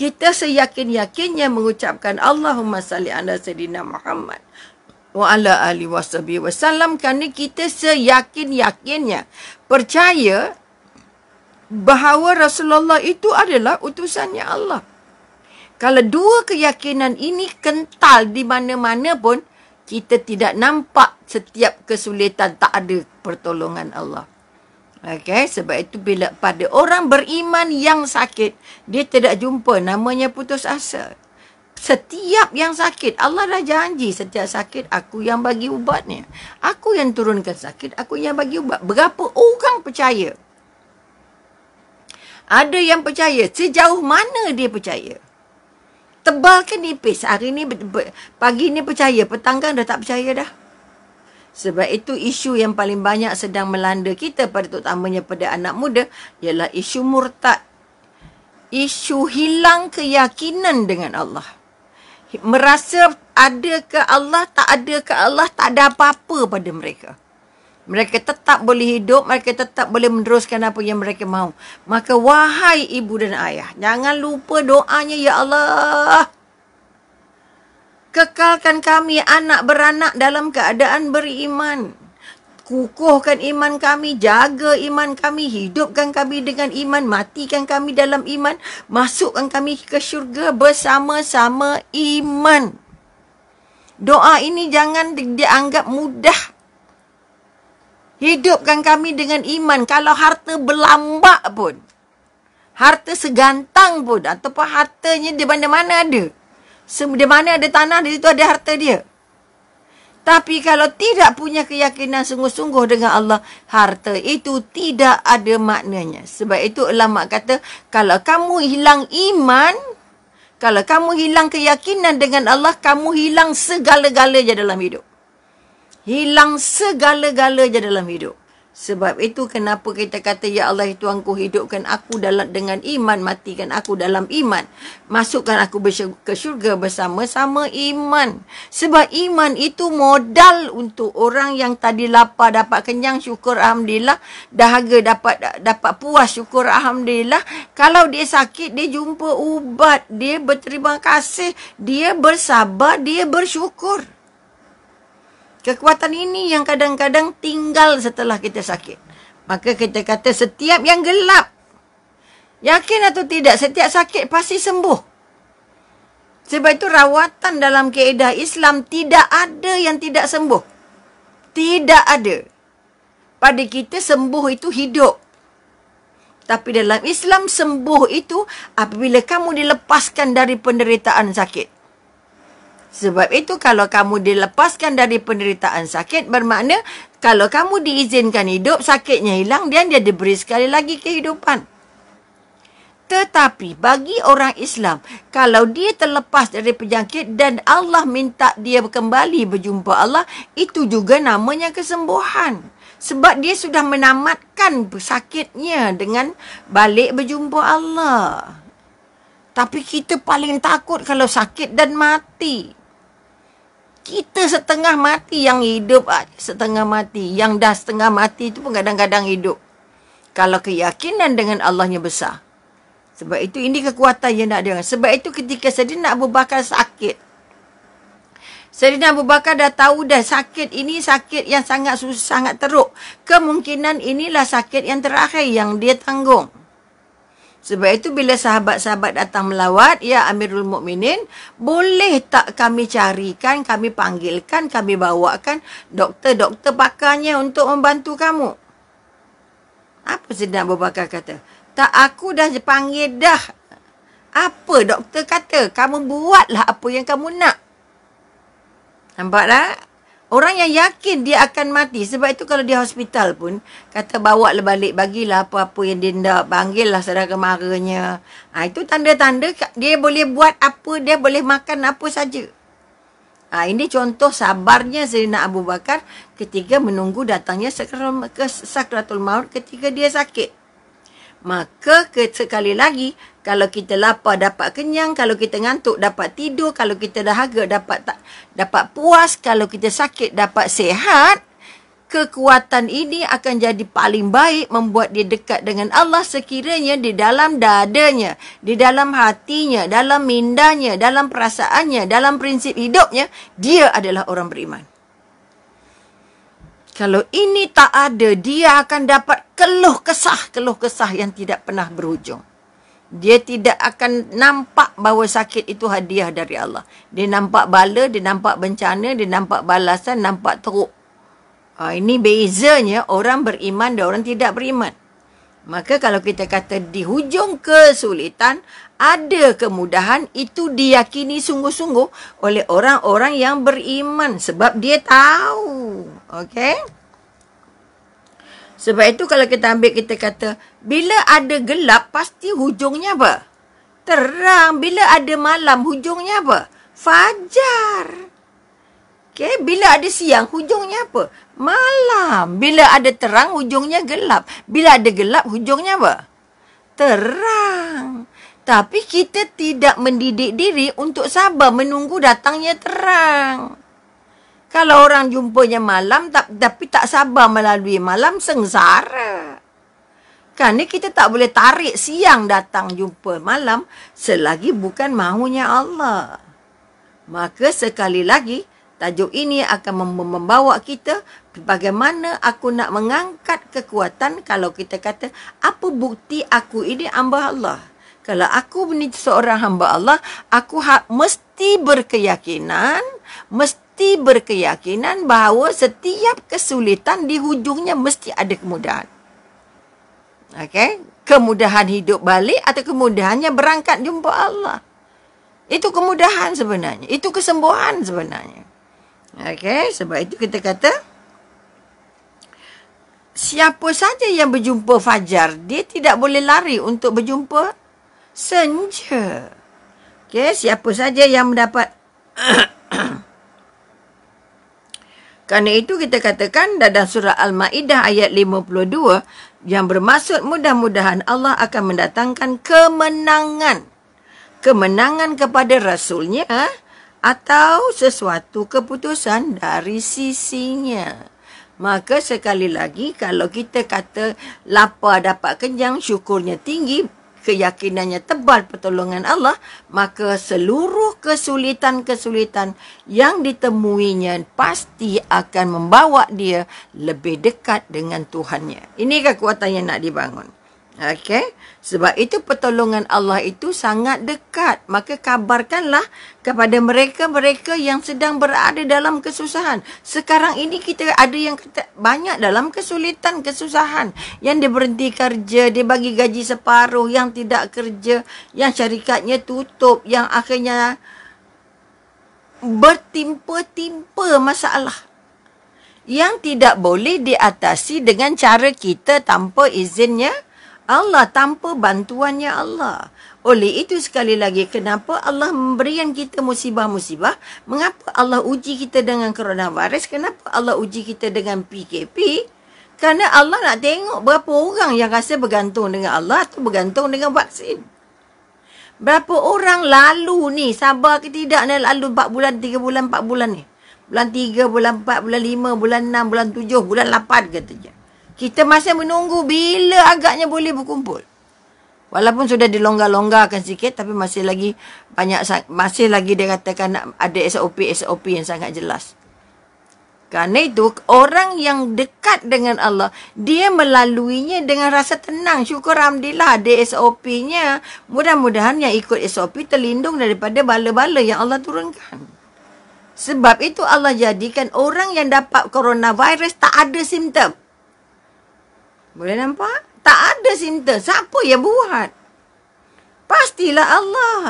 kita seyakin-yakinnya mengucapkan Allahumma salli ala sayyidina Muhammad wa ala ali wasabi wasallam kerana kita seyakin-yakinnya percaya bahawa Rasulullah itu adalah utusannya Allah. Kalau dua keyakinan ini kental di mana-mana pun, kita tidak nampak setiap kesulitan tak ada pertolongan Allah. Okay, sebab itu bila pada orang beriman yang sakit, dia tidak jumpa namanya putus asa. Setiap yang sakit, Allah dah janji setiap sakit, aku yang bagi ubatnya. Aku yang turunkan sakit, aku yang bagi ubat. Berapa orang percaya? Ada yang percaya, sejauh mana dia percaya? Tebal ke nipis? Hari ni, pagi ni percaya, petang kan dah tak percaya dah. Sebab itu isu yang paling banyak sedang melanda kita pada terutamanya pada anak muda ialah isu murtad. Isu hilang keyakinan dengan Allah. Merasa ada ke Allah, tak ada ke Allah, tak ada apa-apa pada mereka. Mereka tetap boleh hidup, mereka tetap boleh meneruskan apa yang mereka mahu. Maka wahai ibu dan ayah, jangan lupa doanya ya Allah. Kekalkan kami anak beranak dalam keadaan beriman. Kukuhkan iman kami, jaga iman kami, hidupkan kami dengan iman, matikan kami dalam iman, masukkan kami ke syurga bersama-sama iman. Doa ini jangan dianggap mudah. Hidupkan kami dengan iman. Kalau harta berlambak pun, harta segantang pun, ataupun hartanya di mana-mana ada, di mana ada tanah, di situ ada harta dia. Tapi kalau tidak punya keyakinan sungguh-sungguh dengan Allah, harta itu tidak ada maknanya. Sebab itu ulama kata, kalau kamu hilang iman, kalau kamu hilang keyakinan dengan Allah, kamu hilang segala-galanya dalam hidup. Hilang segala-galanya dalam hidup. Sebab itu kenapa kita kata ya Allah Tuhanku hidupkan aku dalam dengan iman matikan aku dalam iman masukkan aku ke syurga bersama-sama iman sebab iman itu modal untuk orang yang tadi lapar dapat kenyang syukur alhamdulillah dahaga dapat dapat puas syukur alhamdulillah kalau dia sakit dia jumpa ubat dia berterima kasih dia bersabar dia bersyukur kekuatan ini yang kadang-kadang tinggal setelah kita sakit. Maka kita kata setiap yang gelap, yakin atau tidak, setiap sakit pasti sembuh. Sebab itu rawatan dalam keedah Islam tidak ada yang tidak sembuh. Tidak ada. Pada kita sembuh itu hidup. Tapi dalam Islam sembuh itu apabila kamu dilepaskan dari penderitaan sakit. Sebab itu kalau kamu dilepaskan dari penderitaan sakit bermakna kalau kamu diizinkan hidup sakitnya hilang dan dia diberi sekali lagi kehidupan. Tetapi bagi orang Islam, kalau dia terlepas dari penyakit dan Allah minta dia kembali berjumpa Allah, itu juga namanya kesembuhan. Sebab dia sudah menamatkan sakitnya dengan balik berjumpa Allah. Tapi kita paling takut kalau sakit dan mati kita setengah mati yang hidup ah, setengah mati yang dah setengah mati itu pun kadang-kadang hidup kalau keyakinan dengan Allahnya besar sebab itu ini kekuatan yang nak dengar sebab itu ketika Saidina Abu Bakar sakit Saidina Abu Bakar dah tahu dah sakit ini sakit yang sangat susah, sangat teruk kemungkinan inilah sakit yang terakhir yang dia tanggung sebab itu bila sahabat-sahabat datang melawat, ya Amirul Mukminin, boleh tak kami carikan, kami panggilkan, kami bawakan doktor-doktor pakarnya untuk membantu kamu? Apa sedang berbakar kata? Tak aku dah panggil dah. Apa doktor kata? Kamu buatlah apa yang kamu nak. Nampak tak? Orang yang yakin dia akan mati. Sebab itu kalau dia hospital pun. Kata bawa lah balik. Bagilah apa-apa yang dia nak. Panggil lah saudara maranya. Ha, itu tanda-tanda dia boleh buat apa. Dia boleh makan apa saja. Ha, ini contoh sabarnya Serina Abu Bakar ketika menunggu datangnya sakratul maut ketika dia sakit. Maka sekali lagi, kalau kita lapar dapat kenyang, kalau kita ngantuk dapat tidur, kalau kita dahaga dapat tak dapat puas, kalau kita sakit dapat sehat, kekuatan ini akan jadi paling baik membuat dia dekat dengan Allah sekiranya di dalam dadanya, di dalam hatinya, dalam mindanya, dalam perasaannya, dalam prinsip hidupnya, dia adalah orang beriman. Kalau ini tak ada, dia akan dapat keluh kesah, keluh kesah yang tidak pernah berujung. Dia tidak akan nampak bahawa sakit itu hadiah dari Allah. Dia nampak bala, dia nampak bencana, dia nampak balasan, nampak teruk. Ha, ini bezanya orang beriman dan orang tidak beriman. Maka kalau kita kata di hujung kesulitan ada kemudahan itu diyakini sungguh-sungguh oleh orang-orang yang beriman sebab dia tahu. Okey? Sebab itu kalau kita ambil kita kata bila ada gelap pasti hujungnya apa? Terang. Bila ada malam hujungnya apa? Fajar. Okay, bila ada siang, hujungnya apa? Malam. Bila ada terang, hujungnya gelap. Bila ada gelap, hujungnya apa? Terang. Tapi kita tidak mendidik diri untuk sabar menunggu datangnya terang. Kalau orang jumpanya malam tapi tak sabar melalui malam, sengsara. Kan ni kita tak boleh tarik siang datang jumpa malam selagi bukan mahunya Allah. Maka sekali lagi, Tajuk ini akan membawa kita bagaimana aku nak mengangkat kekuatan kalau kita kata apa bukti aku ini hamba Allah. Kalau aku ni seorang hamba Allah, aku ha- mesti berkeyakinan, mesti berkeyakinan bahawa setiap kesulitan di hujungnya mesti ada kemudahan. Okay, kemudahan hidup balik atau kemudahannya berangkat jumpa Allah. Itu kemudahan sebenarnya. Itu kesembuhan sebenarnya. Okey, sebab itu kita kata siapa saja yang berjumpa fajar, dia tidak boleh lari untuk berjumpa senja. Okey, siapa saja yang mendapat Kerana itu kita katakan dalam surah Al-Maidah ayat 52 yang bermaksud mudah-mudahan Allah akan mendatangkan kemenangan. Kemenangan kepada Rasulnya. Ha? atau sesuatu keputusan dari sisinya. Maka sekali lagi kalau kita kata lapar dapat kenyang, syukurnya tinggi, keyakinannya tebal pertolongan Allah, maka seluruh kesulitan-kesulitan yang ditemuinya pasti akan membawa dia lebih dekat dengan Tuhannya. Ini kekuatan yang nak dibangun. Okey? Sebab itu pertolongan Allah itu sangat dekat. Maka kabarkanlah kepada mereka-mereka yang sedang berada dalam kesusahan. Sekarang ini kita ada yang kita banyak dalam kesulitan, kesusahan. Yang dia berhenti kerja, dia bagi gaji separuh, yang tidak kerja, yang syarikatnya tutup, yang akhirnya bertimpa-timpa masalah. Yang tidak boleh diatasi dengan cara kita tanpa izinnya. Allah tanpa bantuannya Allah. Oleh itu sekali lagi, kenapa Allah memberikan kita musibah-musibah? Mengapa Allah uji kita dengan coronavirus? Kenapa Allah uji kita dengan PKP? Kerana Allah nak tengok berapa orang yang rasa bergantung dengan Allah atau bergantung dengan vaksin. Berapa orang lalu ni, sabar ke tidak ni lalu 4 bulan, 3 bulan, 4 bulan ni. Bulan 3, bulan 4, bulan 5, bulan 6, bulan 7, bulan 8 katanya. Kita masih menunggu bila agaknya boleh berkumpul. Walaupun sudah dilonggar-longgarkan sikit tapi masih lagi banyak masih lagi dia katakan ada SOP SOP yang sangat jelas. Karena itu orang yang dekat dengan Allah dia melaluinya dengan rasa tenang. Syukur alhamdulillah ada SOP-nya. Mudah-mudahan yang ikut SOP terlindung daripada bala-bala yang Allah turunkan. Sebab itu Allah jadikan orang yang dapat coronavirus tak ada simptom. Boleh nampak? Tak ada sinta. Siapa yang buat? Pastilah Allah.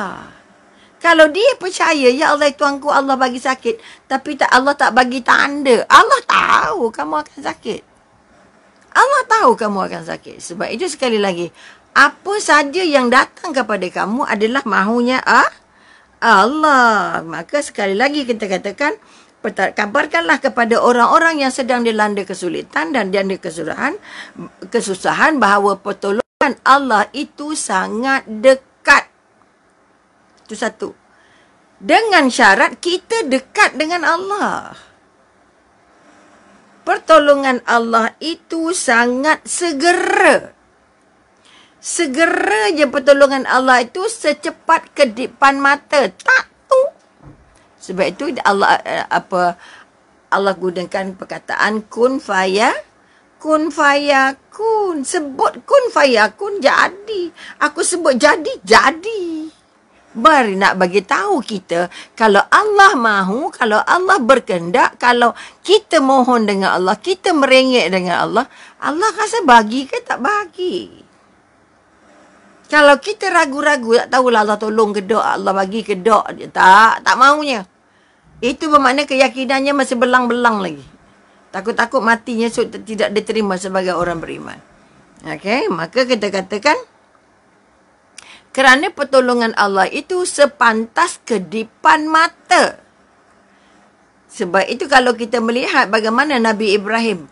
Kalau dia percaya, Ya Allah, tuanku Allah bagi sakit. Tapi tak Allah tak bagi tanda. Allah tahu kamu akan sakit. Allah tahu kamu akan sakit. Sebab itu sekali lagi. Apa saja yang datang kepada kamu adalah mahunya ah? Allah. Maka sekali lagi kita katakan, kabarkanlah kepada orang-orang yang sedang dilanda kesulitan dan dilanda kesusahan, kesusahan bahawa pertolongan Allah itu sangat dekat. Itu satu. Dengan syarat kita dekat dengan Allah. Pertolongan Allah itu sangat segera. Segera je pertolongan Allah itu secepat kedipan mata. Tak sebab itu Allah eh, apa Allah gunakan perkataan kun faya kun faya kun sebut kun faya kun jadi. Aku sebut jadi jadi. Mari nak bagi tahu kita kalau Allah mahu, kalau Allah berkehendak, kalau kita mohon dengan Allah, kita merengek dengan Allah, Allah rasa bagi ke tak bagi. Kalau kita ragu-ragu, tak tahulah Allah tolong ke tak, Allah bagi ke tak, tak, tak maunya. Itu bermakna keyakinannya masih belang-belang lagi. Takut-takut matinya so, tidak diterima sebagai orang beriman. Okay, maka kita katakan kerana pertolongan Allah itu sepantas kedipan mata. Sebab itu kalau kita melihat bagaimana Nabi Ibrahim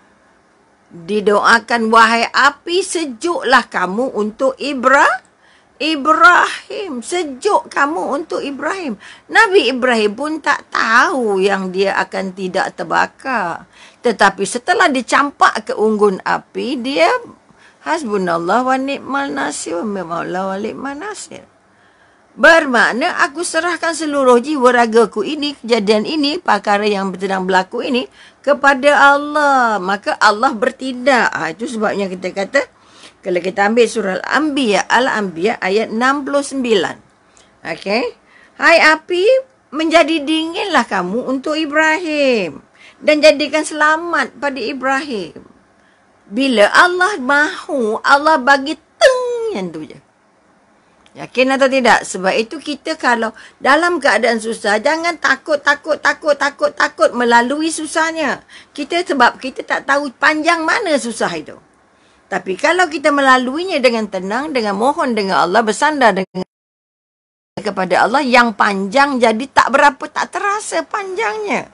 didoakan wahai api sejuklah kamu untuk Ibrahim Ibrahim, sejuk kamu untuk Ibrahim. Nabi Ibrahim pun tak tahu yang dia akan tidak terbakar. Tetapi setelah dicampak ke unggun api, dia hasbunallah wa ni'mal nasir wa ma'ala wa li'mal nasir. Bermakna aku serahkan seluruh jiwa ragaku ini, kejadian ini, perkara yang sedang berlaku ini kepada Allah. Maka Allah bertindak. Ha, itu sebabnya kita kata, kalau kita ambil surah Al-Anbiya, Al-Anbiya ayat 69. Okay, Hai api, menjadi dinginlah kamu untuk Ibrahim. Dan jadikan selamat pada Ibrahim. Bila Allah mahu, Allah bagi teng yang tu je. Yakin atau tidak? Sebab itu kita kalau dalam keadaan susah, jangan takut, takut, takut, takut, takut melalui susahnya. Kita sebab kita tak tahu panjang mana susah itu. Tapi kalau kita melaluinya dengan tenang, dengan mohon dengan Allah, bersandar dengan kepada Allah yang panjang jadi tak berapa tak terasa panjangnya.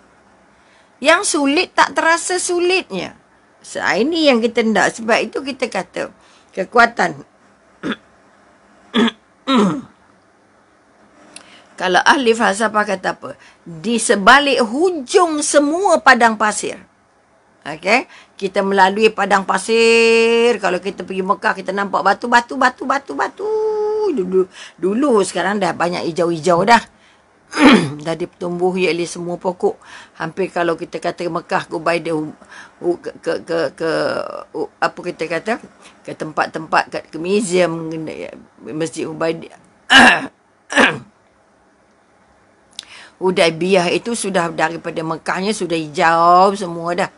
Yang sulit tak terasa sulitnya. So, ini yang kita nak. Sebab itu kita kata kekuatan. kalau ahli falsafah kata apa? Di sebalik hujung semua padang pasir. Okay, kita melalui padang pasir. Kalau kita pergi Mekah kita nampak batu batu batu batu batu. Dulu dulu sekarang dah banyak hijau-hijau dah. dah ditumbuh ya semua pokok. Hampir kalau kita kata Mekah go by the ke ke ke, ke apa kita kata ke tempat-tempat kat ke museum ya, Masjid Ubaidah. Hudaibiyah itu sudah daripada Mekahnya sudah hijau semua dah.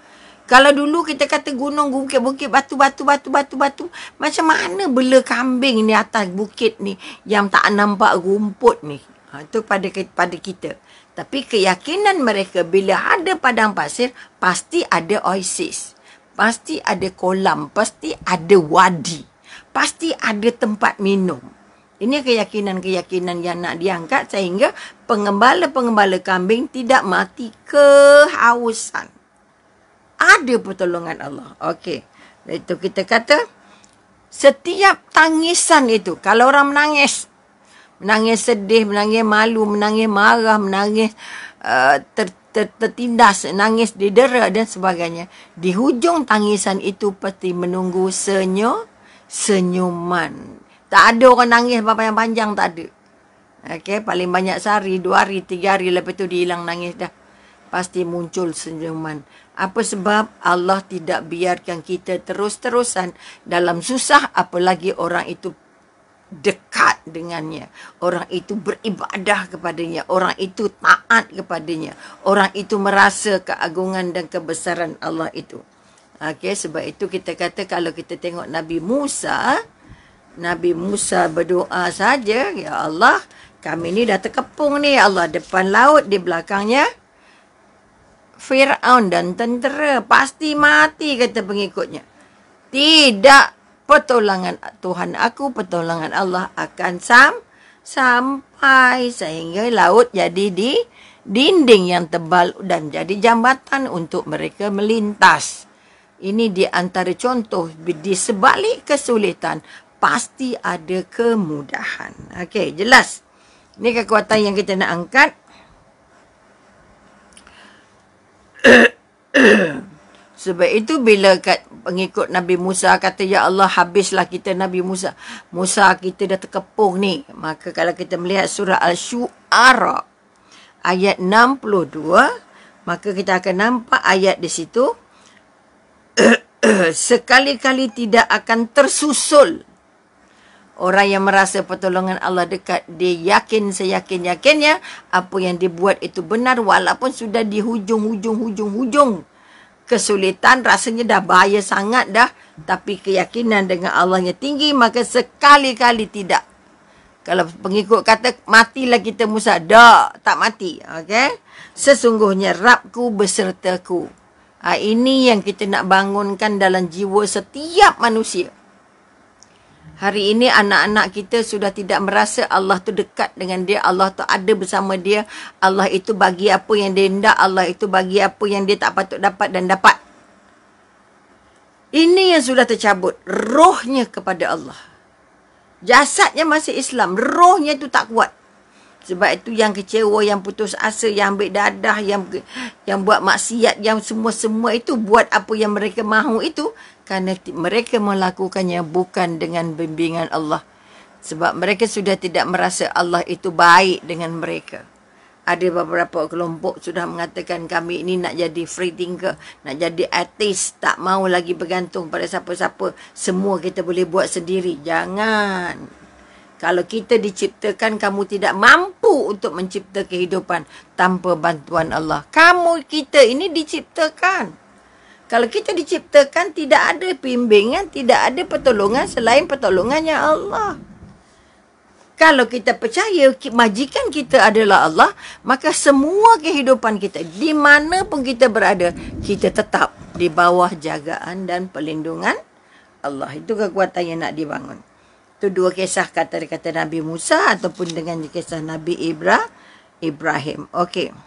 Kalau dulu kita kata gunung, bukit-bukit, batu-batu, batu-batu, batu. Macam mana bela kambing ni atas bukit ni yang tak nampak rumput ni? Ha, itu pada, pada kita. Tapi keyakinan mereka bila ada padang pasir, pasti ada oasis. Pasti ada kolam. Pasti ada wadi. Pasti ada tempat minum. Ini keyakinan-keyakinan yang nak diangkat sehingga pengembala-pengembala kambing tidak mati kehausan ada pertolongan Allah. Okey. Itu kita kata setiap tangisan itu kalau orang menangis menangis sedih, menangis malu, menangis marah, menangis uh, ter, ter, tertindas, nangis didera dan sebagainya. Di hujung tangisan itu pasti menunggu senyum, senyuman. Tak ada orang nangis berapa yang panjang, tak ada. Okey, paling banyak sehari, dua hari, tiga hari, lepas itu dihilang nangis dah. Pasti muncul senyuman. Apa sebab Allah tidak biarkan kita terus-terusan dalam susah apalagi orang itu dekat dengannya. Orang itu beribadah kepadanya. Orang itu taat kepadanya. Orang itu merasa keagungan dan kebesaran Allah itu. Okay, sebab itu kita kata kalau kita tengok Nabi Musa, Nabi Musa berdoa saja, Ya Allah, kami ni dah terkepung ni, Ya Allah. Depan laut, di belakangnya, Fir'aun dan tentera pasti mati kata pengikutnya. Tidak pertolongan Tuhan aku, pertolongan Allah akan sam sampai sehingga laut jadi di dinding yang tebal dan jadi jambatan untuk mereka melintas. Ini di antara contoh di sebalik kesulitan pasti ada kemudahan. Okey, jelas. Ini kekuatan yang kita nak angkat. Sebab itu bila kat pengikut Nabi Musa kata ya Allah habislah kita Nabi Musa. Musa kita dah terkepung ni. Maka kalau kita melihat surah al shuara ayat 62, maka kita akan nampak ayat di situ sekali-kali tidak akan tersusul Orang yang merasa pertolongan Allah dekat, dia yakin seyakin-yakinnya apa yang dibuat itu benar walaupun sudah di hujung-hujung-hujung-hujung kesulitan rasanya dah bahaya sangat dah tapi keyakinan dengan Allah yang tinggi maka sekali-kali tidak kalau pengikut kata matilah kita Musa dah tak mati okay? sesungguhnya Rabku bersertaku ha, ah, ini yang kita nak bangunkan dalam jiwa setiap manusia Hari ini anak-anak kita sudah tidak merasa Allah tu dekat dengan dia, Allah tu ada bersama dia. Allah itu bagi apa yang dia hendak, Allah itu bagi apa yang dia tak patut dapat dan dapat. Ini yang sudah tercabut rohnya kepada Allah. Jasadnya masih Islam, rohnya tu tak kuat. Sebab itu yang kecewa, yang putus asa, yang ambil dadah, yang yang buat maksiat, yang semua-semua itu buat apa yang mereka mahu itu kerana mereka melakukannya bukan dengan bimbingan Allah sebab mereka sudah tidak merasa Allah itu baik dengan mereka ada beberapa kelompok sudah mengatakan kami ini nak jadi free thinker, nak jadi artis, tak mau lagi bergantung pada siapa-siapa. Semua kita boleh buat sendiri. Jangan. Kalau kita diciptakan, kamu tidak mampu untuk mencipta kehidupan tanpa bantuan Allah. Kamu, kita ini diciptakan. Kalau kita diciptakan tidak ada pimbingan, tidak ada pertolongan selain pertolongannya Allah. Kalau kita percaya majikan kita adalah Allah, maka semua kehidupan kita, di mana pun kita berada, kita tetap di bawah jagaan dan pelindungan Allah. Itu kekuatan yang nak dibangun. Itu dua kisah kata-kata Nabi Musa ataupun dengan kisah Nabi Ibrahim. Okey.